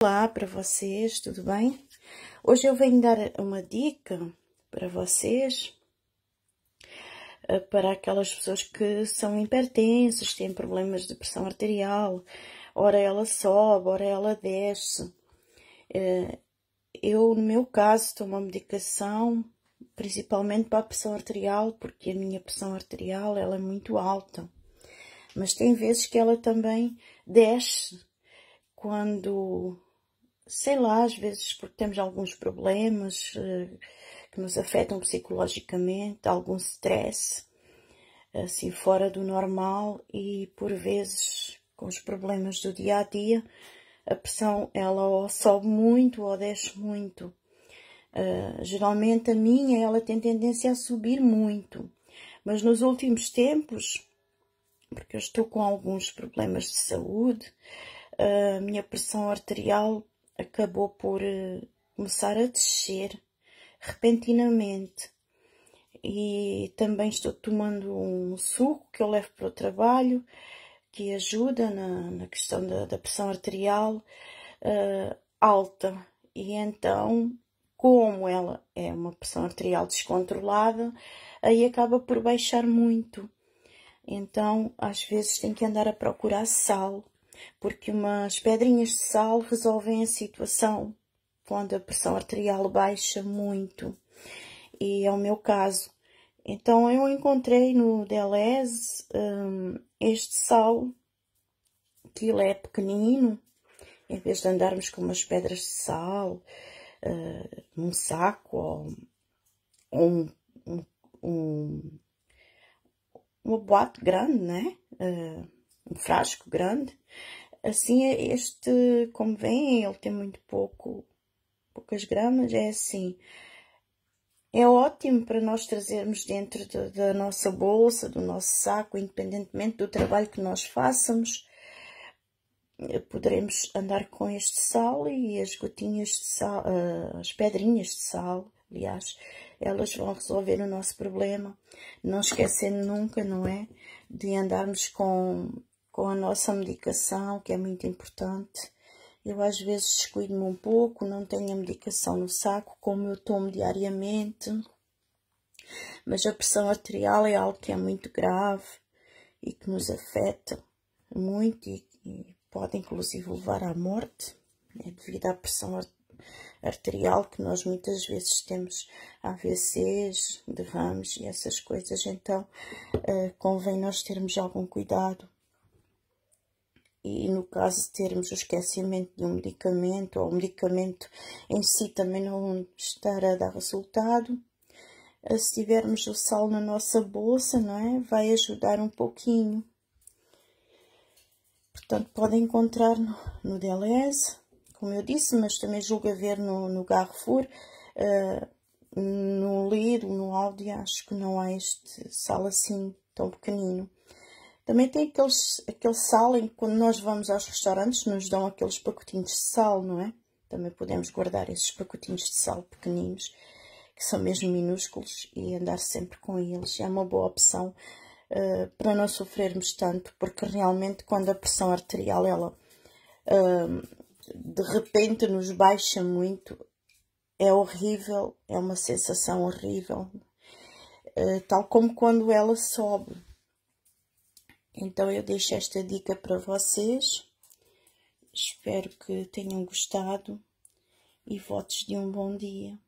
Olá para vocês, tudo bem? Hoje eu venho dar uma dica para vocês, eh, para aquelas pessoas que são hipertensas, têm problemas de pressão arterial, ora ela sobe, ora ela desce. Eh, eu, no meu caso, tomo uma medicação principalmente para a pressão arterial, porque a minha pressão arterial ela é muito alta. Mas tem vezes que ela também desce quando sei lá, às vezes porque temos alguns problemas eh, que nos afetam psicologicamente, algum stress, assim fora do normal e por vezes com os problemas do dia a dia, a pressão ela ou sobe muito ou desce muito. Uh, geralmente a minha ela tem tendência a subir muito, mas nos últimos tempos, porque eu estou com alguns problemas de saúde, eh, a uh, minha pressão arterial acabou por eh, começar a descer repentinamente. E também estou tomando um suco que eu levo para o trabalho, que ajuda na, na questão da, da, pressão arterial uh, alta. E então, como ela é uma pressão arterial descontrolada, aí acaba por baixar muito. Então, às vezes, tem que andar a procurar sal porque umas pedrinhas de sal resolvem a situação quando a pressão arterial baixa muito. E é o meu caso. Então eu encontrei no Deleuze um, este sal, que ele é pequenino, em vez de andarmos com umas pedras de sal, uh, um saco ou, ou um, um, um, uma boate grande, né? Uh, um frasco grande. Assim, é este, como vem, ele tem muito pouco, poucas gramas, é assim. É ótimo para nós trazermos dentro da, da nossa bolsa, do nosso saco, independentemente do trabalho que nós façamos. Eh, poderemos andar com este sal e as gotinhas de sal, eh, as pedrinhas de sal, aliás, elas vão resolver o nosso problema. Não esquecendo nunca, não é? De andarmos com com a nossa medicação, que é muito importante. Eu às vezes descuido-me um pouco, não tenho a medicação no saco, como eu tomo diariamente. Mas a pressão arterial é algo que é muito grave e que nos afeta muito e, pode inclusive levar à morte, né, devido à pressão arterial que nós muitas vezes temos AVCs, derrames e essas coisas. Então, uh, convém nós termos algum cuidado e no caso de termos o esquecimento de um medicamento ou o medicamento em si também não estar a dar resultado, eh, se tivermos o sal na nossa bolsa, não é? Vai ajudar um pouquinho. Portanto, podem encontrar no, no DLS, como eu disse, mas também julgo haver no, no Carrefour, uh, no Lido, no Aldi, acho que não há este sal assim tão pequenino. Também tem aqueles, aquele sal em que quando nós vamos aos restaurantes nos dão aqueles pacotinhos de sal, não é? Também podemos guardar esses pacotinhos de sal pequeninos, que são mesmo minúsculos, e andar sempre com eles. É uma boa opção uh, para não sofrermos tanto, porque realmente quando a pressão arterial ela uh, de repente nos baixa muito, é horrível, é uma sensação horrível, uh, tal como quando ela sobe então eu deixo esta dica para vocês. Espero que tenham gostado e votos de um bom dia.